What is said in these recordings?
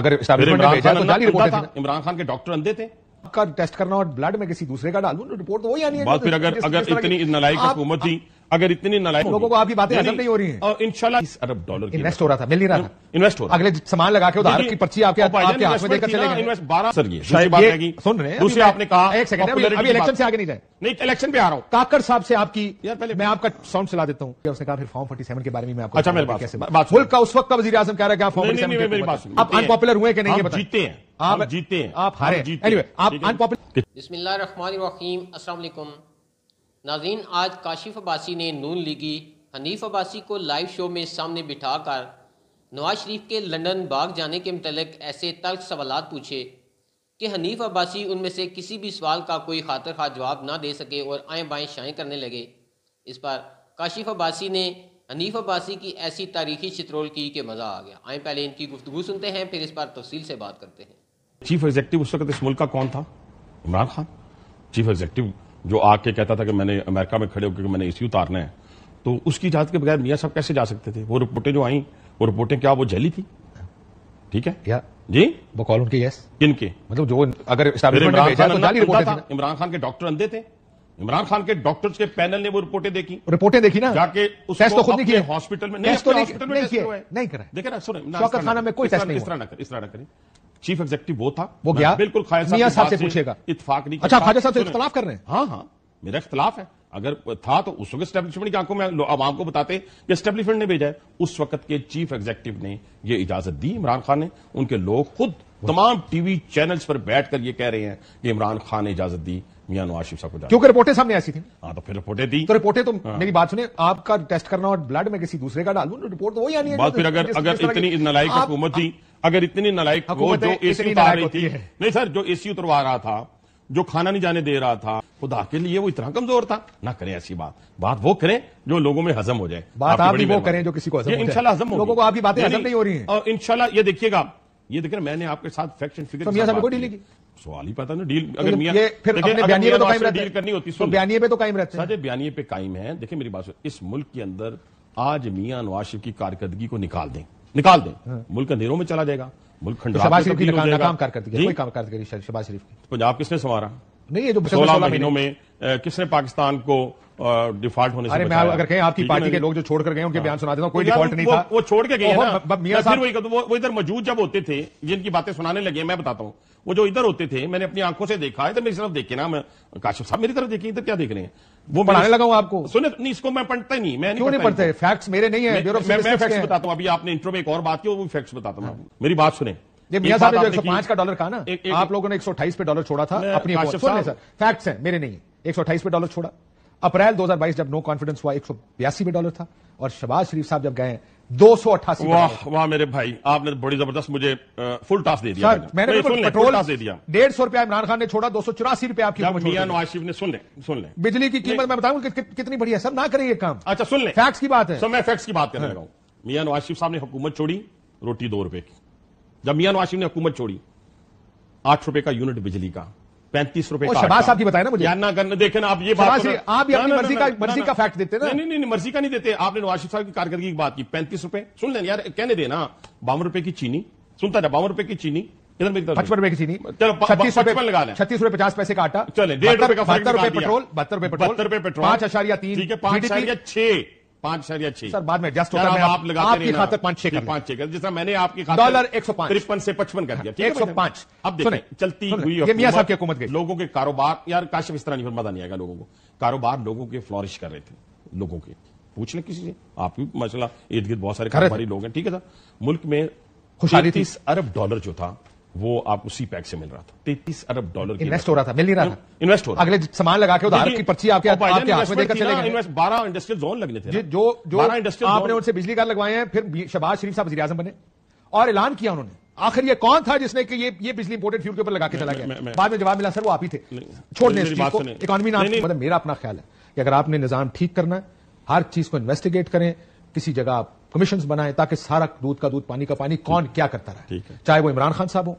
अगर तो इमरान खान के डॉक्टर अंधे थे का टेस्ट करना और ब्लड में किसी दूसरे का डाल रिपोर्ट तो, तो वही आनी है बात फिर अगर अगर इतनी नलायक हुकूमत थी अगर इतनी नलायक लोगों को आपकी बातें नहीं हो रही हैं और इंशाल्लाह इस अरब डॉलर इन्वेस्ट हो रहा था मिल नहीं रहा hmm, था इन्वेस्ट हो अगले सामान लगा के उधार की पर्ची आपके आपके हाथ में देकर चले गए इन्वेस्ट बारह सर ये बात है सुन रहे हैं दूसरे आपने कहा एक सेकंड अभी इलेक्शन से आगे नहीं जाए नहीं इलेक्शन पे आ रहा हूँ काकर साहब से आपकी यार पहले मैं आपका साउंड चला देता हूँ उसने कहा फिर फॉर्म फोर्टी सेवन के बारे में आपको अच्छा मेरे बात मुल्क का उस वक्त का वजी आजम कह रहा है फॉर्म फोर्टी आप अनपॉपुलर हुए कि नहीं जीते हैं आप जीते हैं आप हारे जीते आप अनपॉपुलर बिस्मिल्लाह रहमान रहीम अस्सलाम वालेकुम नाजीन आज काशिफ अब्बासी ने नून लीगी हनीफ अब्बासी को लाइव शो में सामने बिठा कर नवाज शरीफ के लंदन भाग जाने के मतलब ऐसे तर्क सवाल पूछे कि हनीफ अब्बासी उनमें से किसी भी सवाल का कोई खातर खा जवाब ना दे सके और आएँ बाएँ शाएँ करने लगे इस पर काशिफ अब्बासी ने हनीफ अब्बासी की ऐसी तारीखी चित्रोल की कि मज़ा आ गया आए पहले इनकी गुफ्तु सुनते हैं फिर इस पर तफसील से बात करते हैं चीफ एग्जेक्टिव उस वक्त इस मुल्क का कौन था इमरान खान चीफ एग्जेक्टिव जो आके कहता था कि मैंने अमेरिका में खड़े होकर मैंने एसी उतारना है तो उसकी इजाजत के बगैर मियाँ साहब कैसे जा सकते थे वो रिपोर्टें जो आई वो रिपोर्टें क्या वो झेली थी ठीक है या जी वो कॉल उनके यस किनके मतलब जो अगर तो इमरान खान के डॉक्टर अंधे थे इमरान खान के डॉक्टर्स के पैनल ने वो रिपोर्टें देखी रिपोर्टें देखी ना जाके उस टेस्ट तो खुद नहीं किए तो हॉस्पिटल में नहीं हॉस्पिटल में नहीं किए नहीं करा देखे ना सुनो शौकत खाना में कोई टेस्ट नहीं इस तरह ना करें इस तरह ना करें चीफ एग्जीक्यूटिव वो था वो गया बिल्कुल पूछेगा इतफाक नहीं अच्छा खाजा साहब से इख्तलाफ कर रहे हैं हाँ हाँ मेरा इख्तलाफ है अगर था तो उस वक्त स्टैब्लिशमेंट की आंखों में आवाम को बताते कि स्टैब्लिशमेंट ने भेजा है उस वक्त के चीफ एग्जीक्यूटिव ने यह इजाजत दी इमरान खान ने उनके लोग खुद तमाम टीवी चैनल्स पर बैठकर ये कह रहे हैं कि इमरान खान ने इजाजत दी मियां नवाज शिफ साहब को क्योंकि रिपोर्टें सामने ऐसी थी हाँ तो फिर रिपोर्टें दी तो रिपोर्टें तो हाँ। मेरी बात सुने आपका टेस्ट करना और ब्लड में किसी दूसरे का डालू रिपोर्ट तो, तो वही आनी है फिर अगर अगर इतनी नलायक हुकूमत थी अगर इतनी नलायक वो जो एसी उतार रही थी नहीं सर जो एसी उतरवा रहा था जो खाना नहीं जाने दे रहा था खुदा के लिए वो इतना कमजोर था ना करें ऐसी बात बात वो करें जो लोगों में हजम हो जाए बात आप भी वो करें जो किसी को हजम इंशाल्लाह हजम लोगों को आपकी बातें हजम नहीं हो रही हैं और इंशाल्लाह ये देखिएगा ये देखिए मैंने आपके साथ फैक्शन फिगर डील की सवाल ही पता नहीं डील अगर पे तो कायम डील करनी होती तो पे तो कायम रहते हैं पे कायम है देखिए मेरी बात इस मुल्क के अंदर आज मियाँ नवाज की कारकर्दगी को निकाल दें निकाल दें हाँ। मुल्क अंधेरों में चला जाएगा मुल्क तो पंजाब किसने संवारा नहीं ये जो तो सोलह महीनों में किसने पाकिस्तान को डिफॉल्ट होने से मैं अगर कहें आपकी पार्टी के लोग जो छोड़कर गए उनके हाँ। बयान सुना देता कोई डिफॉल्ट नहीं था वो छोड़ के गए मियां वही वो इधर मौजूद जब होते थे जिनकी बातें सुनाने लगे मैं बताता हूँ वो जो इधर होते थे मैंने अपनी आंखों से देखा इधर मेरी तरफ देखे ना मैं काशिफ साहब मेरी तरफ देखिए इधर क्या देख रहे हैं वो पढ़ाने लगा हूं आपको सुने नहीं इसको मैं पढ़ता नहीं मैं क्यों नहीं पढ़ते फैक्ट्स मेरे नहीं है ब्यूरो मैं, मैं फैक्ट्स बताता हूं अभी आपने इंट्रो में एक और बात की वो फैक्ट्स बताता हूं हाँ। मेरी बात सुने मियां साहब ने जो एक पांच का डॉलर कहा ना एक, आप लोगों ने एक पे डॉलर छोड़ा था अपनी सुन सर फैक्ट्स हैं मेरे नहीं एक सौ पे डॉलर छोड़ा अप्रैल 2022 जब नो कॉन्फिडेंस हुआ एक पे डॉलर था और शबाज शरीफ साहब जब गए दो सौ अट्ठासी वाह वाह मेरे भाई आपने तो बड़ी जबरदस्त मुझे आ, फुल टास्क दे दिया सर, मैंने पेट्रोल तो दे दिया डेढ़ सौ रुपया इमरान खान ने छोड़ा दो सौ चौरासी रुपया आपकी नवाज शरीफ ने सुन ले सुन ले बिजली की कीमत मैं बताऊंगा कि, कि, कितनी बढ़िया सर ना करें ये काम अच्छा सुन ले फैक्ट्स की बात है सर मैं फैक्ट्स की बात कर रहा हाँ। हूँ मियाँ नवाज शरीफ साहब ने हुकूमत छोड़ी रोटी दो रुपए की जब मियाँ नवाज शरीफ ने हुकूमत छोड़ी आठ रुपए का यूनिट बिजली का पैंतीस रुपए शबाज साहब की बताया ना मुझे ना करना देखे ना आप ये बात आप मर्जी का मर्जी का फैक्ट देते ना नहीं नहीं मर्जी का नहीं देते आपने नवाज शरीफ साहब की कारकर्दगी की बात की पैंतीस रुपए सुन ले यार कहने देना बावन रुपए की चीनी सुनता ना बावन रुपए की चीनी पचपन रुपए की चीनी चलो छत्तीस रुपए लगा लें छत्तीस रुपए पचास पैसे का आटा चले डेढ़ रुपए का बहत्तर रुपए पेट्रोल बहत्तर रुपए पेट्रोल बहत्तर रुपए पेट्रोल पांच अशारिया तीन पांच अशारिया छह पांच चार या छह सर बाद में एडजस्ट होता है आप लगा आपकी खातर पांच छह पांच छह जैसा मैंने आपकी खातर डॉलर एक सौ तिरपन से पचपन कर दिया एक सौ पांच अब देखें चलती हुई मियां साहब की हुकूमत गई लोगों के कारोबार यार काशिफ इस तरह नहीं मजा नहीं आएगा लोगों को कारोबार लोगों के फ्लॉरिश कर रहे थे लोगों के पूछ ले किसी से आप भी माशाला इर्द गिर्द बहुत सारे कारोबारी लोग हैं ठीक है सर मुल्क में खुशहाली तीस अरब डॉलर जो था वो आप उसी पैक से मिल रहा था तैतीस अरब डॉलर इन्वेस्ट हो रहा था मिल नहीं रहा था इन्वेस्ट हो रहा अगले सामान लगा के उधार की पर्ची आपके आपके हाथ में देकर चले गए बारह इंडस्ट्रियल जोन लगने थे जो जो इंडस्ट्रियल आपने उनसे बिजली कार लगवाए हैं फिर शबाज शरीफ साहब वजी बने और ऐलान किया उन्होंने आखिर ये कौन था जिसने कि ये ये बिजली इंपोर्टेड फ्यूल के ऊपर लगा के चला गया बाद में जवाब मिला सर वो आप ही थे छोड़ने इकॉनमी नाम मतलब मेरा अपना ख्याल है कि अगर आपने निजाम ठीक करना है हर चीज को इन्वेस्टिगेट करें किसी जगह आप कमीशन बनाए ताकि सारा दूध का दूध पानी का पानी कौन क्या करता रहा चाहे वो इमरान खान साहब हो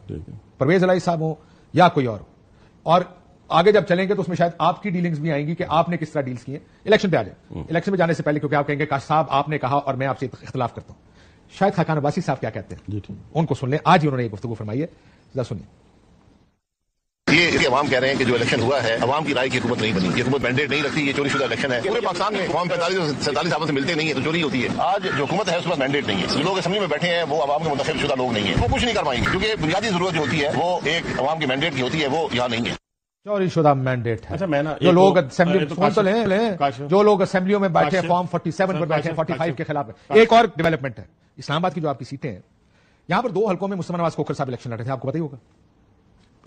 परवेज अलाई साहब हो या कोई और हो और आगे जब चलेंगे तो उसमें शायद आपकी डीलिंग्स भी आएंगी कि आपने किस तरह डील्स किए इलेक्शन पे आ जाए इलेक्शन में जाने से पहले क्योंकि आप कहेंगे काश साहब आपने कहा और मैं आपसे इख्तलाफ करता हूं शायद खाकान अब्बासी साहब क्या कहते हैं उनको सुन लें आज ही उन्होंने एक गुफ्तु फरमाइए सुनिए ये इसके अवाम कह रहे हैं कि जो इलेक्शन हुआ है अवाम की राय की हुकूमत नहीं बनी ये हुकूमत मैंडेट नहीं रखती ये चोरी शुदा इलेक्शन है पूरे पाकिस्तान में अवाम पैंतालीस सैंतालीस सालों से मिलते नहीं है तो चोरी होती है आज जो हुकूमत है उसके मैंडेट नहीं है जो लोग असम्बली में बैठे हैं वो आवाम के मुंतब शुदा लोग नहीं है वो कुछ नहीं कर पाएंगे क्योंकि बुनियादी जरूरत जो होती है वो एक अवाम की मैंडेट की होती है वो यहाँ नहीं है चोरी शुदा मैंडेट है अच्छा मैं ना जो लोग असेंबली तो, तो ले, ले, जो लोग असेंबलियों में बैठे हैं फॉर्म 47 पर बैठे हैं 45 के खिलाफ एक और डेवलपमेंट है इस्लामाबाद की जो आपकी सीटें हैं यहां पर दो हल्कों में मुस्लिम नवाज कोकर साहब इलेक्शन लड़े थे आपको पता ही होगा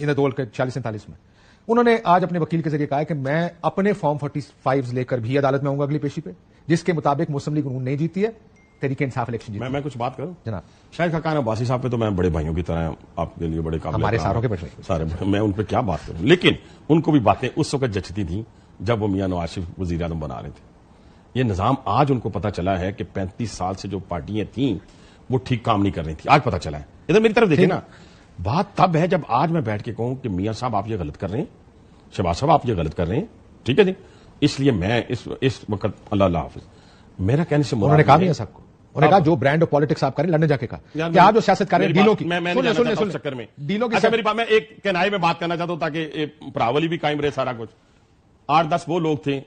इन दो चालीस सैंतालीस में उन्होंने आज अपने वकील के जरिए कहा कि मैं अपने फॉर्म फोर्टी फाइव लेकर भी अदालत में आऊंगा अगली पेशी पे जिसके मुताबिक मुस्लिम लीग उन्होंने नहीं जीती है तरीके इंसाफ इलेक्शन जीती मैं, मैं कुछ बात करूं जनाब शायद खकान अब्बासी साहब पे तो मैं बड़े भाइयों की तरह आपके लिए बड़े काम हमारे सारों के प्रश्न सारे मैं उन पर क्या बात करूं लेकिन उनको भी बातें उस वक्त जचती थी जब वो मियाँ नवाज शरीफ वजी अजम बना रहे थे ये निज़ाम आज उनको पता चला है कि पैंतीस साल से जो पार्टियां थी वो ठीक काम नहीं कर रही थी आज पता चला है इधर मेरी तरफ देखिए ना बात तब है जब आज मैं बैठ के कहूं कि मियां साहब आप ये गलत कर रहे हैं शबाज साहब आप ये गलत कर रहे हैं ठीक है जी इसलिए मैं इस इस वक्त अल्लाह हाफिज मेरा कहने से उन्होंने कहा मियां साहब को उन्होंने कहा जो ब्रांड ऑफ पॉलिटिक्स आप करें लंदन जाके कहा कि जो सियासत कर रहे हैं डीलों की चक्कर में डीलों की अच्छा मेरी मैं एक कहनाई में बात करना चाहता हूं ताकि प्रावली भी कायम रहे सारा कुछ आठ दस वो लोग थे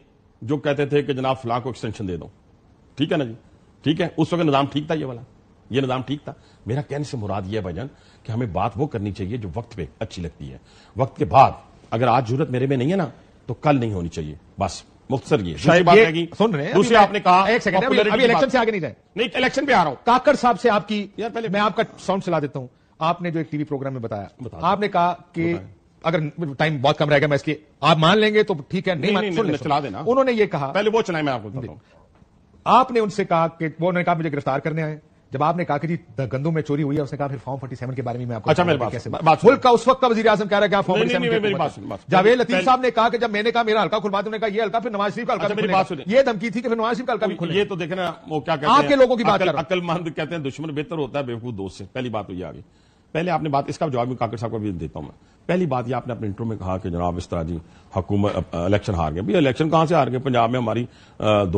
जो कहते थे कि जनाब फलां को एक्सटेंशन दे दो ठीक है ना जी ठीक है उस वक्त निजाम ठीक था ये वाला ये निज़ाम ठीक था मेरा कहने से मुराद यह भजन कि हमें बात वो करनी चाहिए जो वक्त पे अच्छी लगती है वक्त के बाद अगर आज जरूरत मेरे में नहीं है ना तो कल नहीं होनी चाहिए बस मुख्तर ये शायद बात रहेगी सुन रहे हैं दूसरे आपने कहा एक सेकंड अभी, इलेक्शन से आगे नहीं जाए नहीं इलेक्शन पे आ रहा हूं काकर साहब से आपकी यार पहले मैं आपका साउंड चला देता हूं आपने जो एक टीवी प्रोग्राम में बताया आपने कहा कि अगर टाइम बहुत कम रहेगा मैं इसके आप मान लेंगे तो ठीक है नहीं, नहीं, नहीं, चला देना उन्होंने ये कहा पहले वो चलाए मैं आपको आपने उनसे कहा कि वो उन्होंने कहा मुझे गिरफ्तार करने आए जब आपने कहा कि जी गंदम में चोरी हुई है उसने कहा फिर फॉर्म सेवन के बारे में आपको अच्छा मेरे बात कैसे बात मुल्क का उस वक्त का वजी आजम कह रहा है जावेद लतीफ साहब ने कहा कि जब मैंने कहा मेरा हल्का खुलवा उन्होंने कहा हल्का फिर नवाज शरीफ का हल्का अच्छा, ये धमकी थी कि फिर नवाज शरीफ का हल्का भी ये तो देखना वो क्या कहते हैं आपके लोगों की बात अक्लमंद कहते हैं दुश्मन बेहतर होता है बेवकूफ दोस्त से पहली बात तो ये आ गई पहले आपने बात इसका जवाब भी काकर साहब को भी देता हूं मैं पहली बात ये आपने अपने इंटरव्यू में कहा कि जनाब इस तरह जी हुकूमत इलेक्शन हार गए भैया इलेक्शन कहां से हार गए पंजाब में हमारी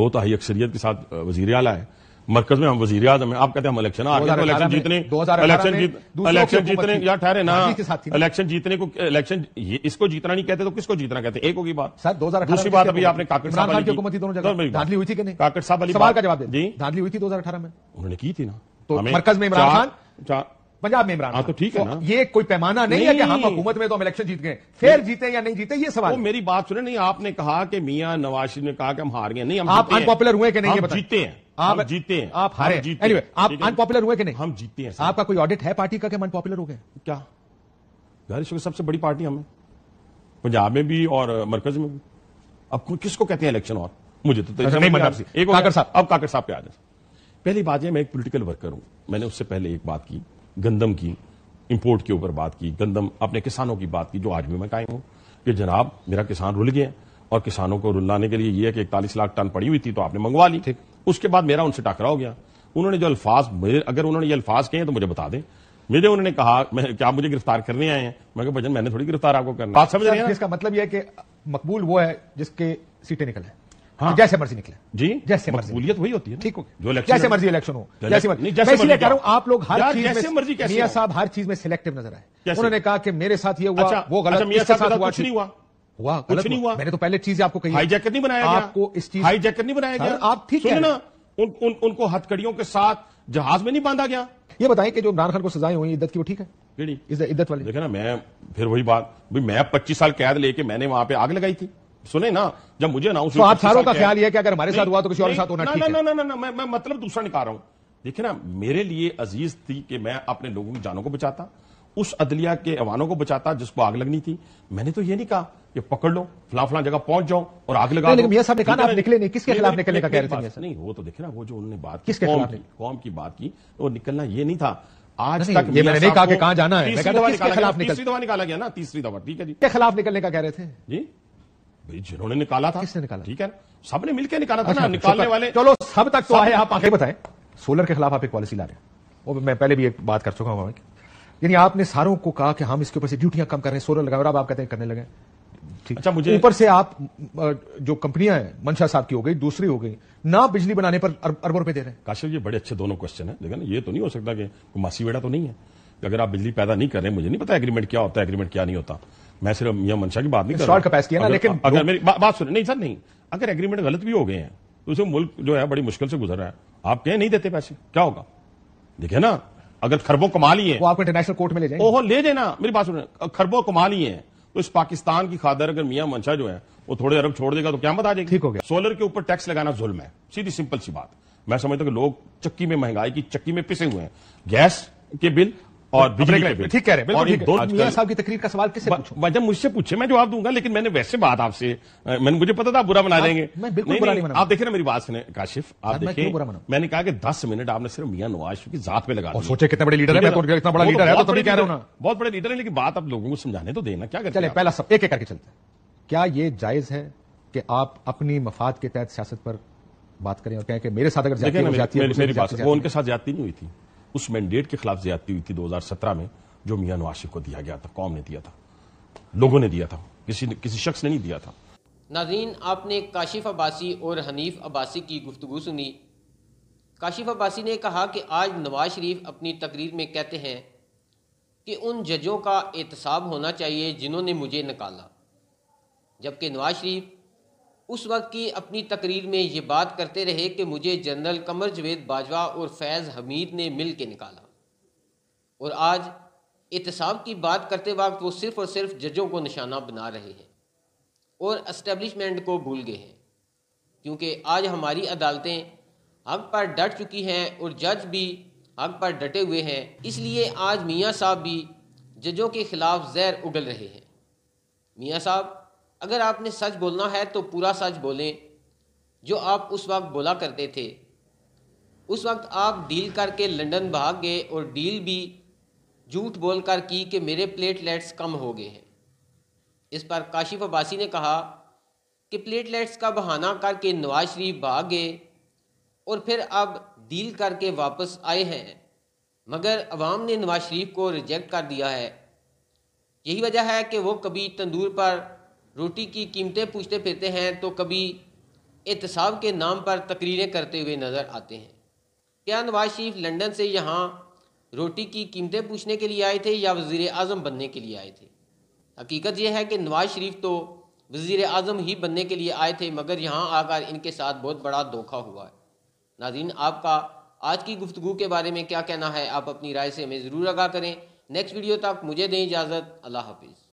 दो तहाई अक्सरियत के साथ वजीर आला है मरकज में हम वजीर आजम है आप कहते हैं हम इलेक्शन आ गए इलेक्शन जीतने इलेक्शन जीत इलेक्शन जीतने या ठहरे ना इलेक्शन जीतने को इलेक्शन इसको जीतना नहीं कहते तो किसको जीतना कहते एक होगी बात सर दो हजार दूसरी बात अभी आपने काकट साहब की दोनों तो जगह धांधली हुई थी कि नहीं काकट साहब अली सवाल का जवाब जी धांधली हुई थी दो में उन्होंने की थी ना तो मरकज में इमरान खान पंजाब में इमरान हाँ, तो ठीक है तो ना ये कोई पैमाना नहीं, नहीं है कि हम हुकूमत में तो हम इलेक्शन जीत गए फिर जीते या नहीं जीते ये सवाल तो मेरी बात सुने नहीं आपने कहा कि मियां नवाज शरीफ ने कहा कि हम हार गए नहीं हम आप अनपॉपुलर हुए कि नहीं जीते हैं आप जीते हैं आप हारे जीते anyway, आप अनपॉपुलर हुए कि नहीं हम जीते हैं आपका कोई ऑडिट है पार्टी का कि हम अनपॉपुलर हो गए क्या बिहार की सबसे बड़ी पार्टी हमें पंजाब में भी और मरकज में भी अब किसको कहते हैं इलेक्शन और मुझे तो, तो अच्छा, नहीं एक काकर साहब अब काकर साहब पे आ जाए पहली बात यह मैं एक पोलिटिकल वर्कर हूं मैंने उससे पहले एक बात की गंदम की इम्पोर्ट के ऊपर बात की गंदम अपने किसानों की बात की जो आज भी मैं कायम हूं कि जनाब मेरा किसान रुल गया और किसानों को रुलाने के लिए यह है कि इकतालीस लाख टन पड़ी हुई थी तो आपने मंगवा ली ठीक उसके बाद मेरा उनसे टकराव हो गया उन्होंने जो अल्फाज अगर उन्होंने ये अल्फाज कहे तो मुझे बता दें मुझे उन्होंने कहा मैं क्या मुझे गिरफ्तार करने आए हैं मैं भजन मैंने थोड़ी गिरफ्तार आपको करना बात समझ रहे इसका मतलब यह है कि मकबूल वो है जिसके सीटें निकले हाँ जैसे मर्जी निकले जी जैसे मकबूलियत वही होती है ठीक हो जो जैसे मर्जी इलेक्शन हो जैसे मर्जी कह रहा हूँ आप लोग हर चीज में मियाँ साहब हर चीज में सिलेक्टिव नजर आए उन्होंने कहा कि मेरे साथ ये हुआ अच्छा, वो गलत अच्छा, कुछ नहीं हुआ हुआ कुछ नहीं हुआ मैंने तो पहले चीज आपको कही जैकेट नहीं बनाया आपको इस चीज हाई जैकेट नहीं बनाया गया आप ठीक है ना उन, उन, उनको हथकड़ियों के साथ जहाज में नहीं बांधा गया ये बताएं कि जो इमरान खान को सजाएं हुई इद्दत की वो ठीक है इस इद्दत वाली देखे ना मैं फिर वही बात भाई मैं पच्चीस साल कैद लेके मैंने वहां पे आग लगाई थी सुने ना जब मुझे अनाउंस तो आप सारों का ख्याल है कि अगर हमारे साथ हुआ तो किसी और के साथ होना ठीक है ना ना ना ना मैं मतलब दूसरा निकाल रहा हूं देखिए ना मेरे लिए अजीज थी कि मैं अपने लोगों की जानों को बचाता उस अदलिया के अवानों को बचाता जिसको आग लगनी थी मैंने तो ये नहीं कहा ये पकड़ लो फला फला जगह पहुंच जाओ और आग लगा लेकिन भैया साहब ने कहा आप निकले नहीं किसके खिलाफ निकलने का कह रहे थे नहीं वो तो देखिए ना वो जो उन्होंने बात किसके खिलाफ कौम की बात की वो तो निकलना ये नहीं था आज तक ये मैंने नहीं कहा कि कहां जाना है तीसरी दवा निकाला गया ना तीसरी दवा ठीक है जी के खिलाफ निकलने का कह रहे थे जी भाई जिन्होंने निकाला था किसने निकाला ठीक है सबने मिलकर निकाला था ना अच्छा, निकालने वाले चलो सब तक तो आए आप आगे बताएं सोलर के खिलाफ आप एक पॉलिसी ला रहे हैं वो मैं पहले भी एक बात कर चुका हूं यानी आपने सारों को कहा कि हम इसके ऊपर से ड्यूटियां कम कर रहे हैं सोलर लगा और आप कहते हैं करने लगे अच्छा मुझे ऊपर से आप जो कंपनियां हैं मंशा साहब की हो गई दूसरी हो गई ना बिजली बनाने पर अरबों रुपए दे रहे हैं काशिफ ये बड़े अच्छे दोनों क्वेश्चन है लेकिन ये तो नहीं हो सकता कि मासी वेड़ा तो नहीं है अगर आप बिजली पैदा नहीं कर रहे मुझे नहीं पता एग्रीमेंट क्या होता है एग्रीमेंट क्या नहीं होता मैं सिर्फ यह मंशा की बात नहीं कर रहा कैपेसिटी है ना लेकिन अगर मेरी बात सुन नहीं सर नहीं अगर एग्रीमेंट गलत भी हो गए हैं तो उसे मुल्क जो है बड़ी मुश्किल से गुजर रहा है आप कहें नहीं देते पैसे क्या होगा देखे ना अगर खरबों कमा लिए वो आपको इंटरनेशनल कोर्ट में ले जाए ओहो ले जाए ना मेरी बात सुन खरबों कमा लिए हैं तो इस पाकिस्तान की खादर अगर मियाँ मंशा जो है वो थोड़े अरब छोड़ देगा तो क्या बता जाएगी ठीक हो गया सोलर के ऊपर टैक्स लगाना जुल्म है सीधी सिंपल सी बात मैं समझता हूँ कि लोग चक्की में महंगाई की चक्की में पिसे हुए हैं गैस के बिल और ठीक कह रहे हैं दो साहब की तकरीर का सवाल किससे जब मुझसे पूछे मैं जवाब दूंगा लेकिन मैंने वैसे बात आपसे मैंने मुझे पता था आप बुरा बना लेंगे आप देखे ना मेरी बात सुने काशिफ आप देखिए मैंने कहा कि दस मिनट आपने सिर्फ मियां नवाज की जात पे लगा सोचे कितने बड़े लीडर है तो तो बहुत बड़े लीडर है लेकिन बात आप लोगों को समझाने तो देना क्या चले पहला सब एक करके चलते क्या ये जायज है कि आप अपनी मफाद के तहत सियासत पर बात करें और कहें कि मेरे साथ अगर जाती है मेरी बात वो उनके साथ जाती नहीं हुई थी उस मैंडेट के खिलाफ ज्यादती हुई थी 2017 में जो मियाँ नवाज शरीफ को दिया गया था कौम ने दिया था लोगों ने दिया था किसी किसी शख्स ने नहीं दिया था नाजीन आपने काशिफ अब्बासी और हनीफ अब्बासी की गुफ्तु सुनी काशिफ अब्बासी ने कहा कि आज नवाज शरीफ अपनी तकरीर में कहते हैं कि उन जजों का एहतसाब होना चाहिए जिन्होंने मुझे निकाला जबकि नवाज शरीफ उस वक्त की अपनी तकरीर में ये बात करते रहे कि मुझे जनरल कमर जवेद बाजवा और फैज़ हमीद ने मिल के निकाला और आज एहतसाब की बात करते वक्त वो सिर्फ़ और सिर्फ जजों को निशाना बना रहे हैं और इस्टेब्लिशमेंट को भूल गए हैं क्योंकि आज हमारी अदालतें हक पर डट चुकी हैं और जज भी हक पर डटे हुए हैं इसलिए आज मियाँ साहब भी जजों के ख़िलाफ़ जहर उगल रहे हैं मियाँ साहब अगर आपने सच बोलना है तो पूरा सच बोलें जो आप उस वक्त बोला करते थे उस वक्त आप डील करके लंदन भाग गए और डील भी झूठ बोल कर की कि मेरे प्लेटलेट्स कम हो गए हैं इस पर काशिफ अब्बासी ने कहा कि प्लेटलेट्स का बहाना करके नवाज शरीफ भाग गए और फिर अब डील करके वापस आए हैं मगर अवाम ने नवाज शरीफ को रिजेक्ट कर दिया है यही वजह है कि वो कभी तंदूर पर रोटी की कीमतें पूछते फिरते हैं तो कभी एहतसाब के नाम पर तकरीरें करते हुए नज़र आते हैं क्या नवाज शरीफ लंदन से यहाँ रोटी की कीमतें पूछने के लिए आए थे या वज़ी अजम बनने के लिए आए थे हकीकत यह है कि नवाज शरीफ तो वज़ी अजम ही बनने के लिए आए थे मगर यहाँ आकर इनके साथ बहुत बड़ा धोखा हुआ है नाजीन आपका आज की गुफ्तु के बारे में क्या कहना है आप अपनी राय से हमें ज़रूर आगा करें नेक्स्ट वीडियो तक मुझे दें इजाज़त अल्लाह हाफिज़